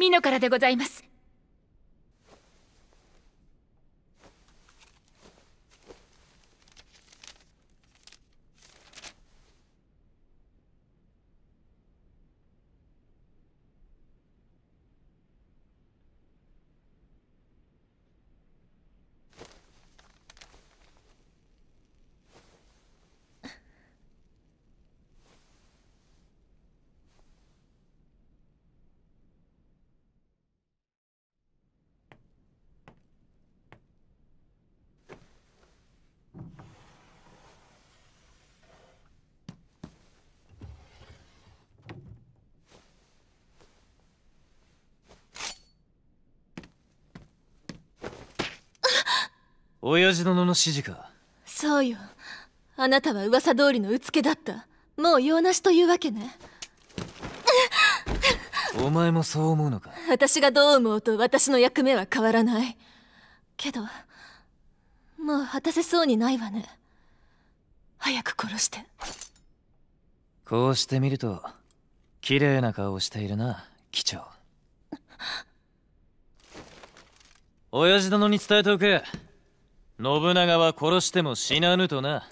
ミノからでございます親父殿の指示かそうよあなたは噂通りのうつけだったもう用なしというわけねお前もそう思うのか私がどう思うと私の役目は変わらないけどもう果たせそうにないわね早く殺してこうしてみると綺麗な顔をしているな機長 親父殿に伝えておけ信長は殺しても死なぬとな。